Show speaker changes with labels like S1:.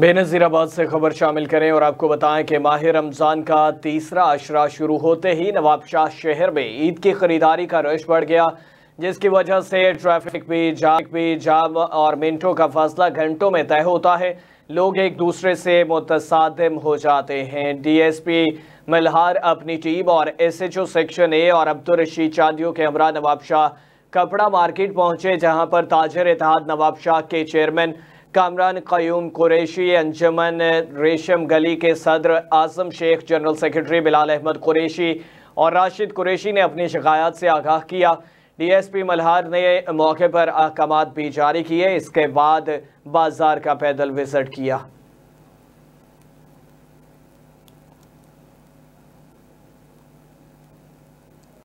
S1: बेनज़ीराबाद से खबर शामिल करें और आपको बताएं कि माह रमज़ान का तीसरा अशरा शुरू होते ही नवाबशाह शहर में ईद की खरीदारी का रश बढ़ गया जिसकी वजह से ट्रैफिक भी जाम भी जाम और मिनटों का फासला घंटों में तय होता है लोग एक दूसरे से मुतसादम हो जाते हैं डीएसपी मल्हार अपनी टीम और एसएचओ सेक्शन ए और अब्दुलरशीद चांदियों के हमरा नवाबशाह कपड़ा मार्केट पहुंचे जहां पर ताजर इतिहाद नवाबशाह के चेयरमैन कामरान क्यूम कुरेशी अंजमन रेशम गली के सदर आजम शेख जनरल सेक्रेटरी बिलाल अहमद कुरेशी और राशिद कुरेशी ने अपनी शिकायत से आगाह किया डीएसपी मल्हार ने मौके पर अहकाम भी जारी किए इसके बाद बाजार का पैदल विजट किया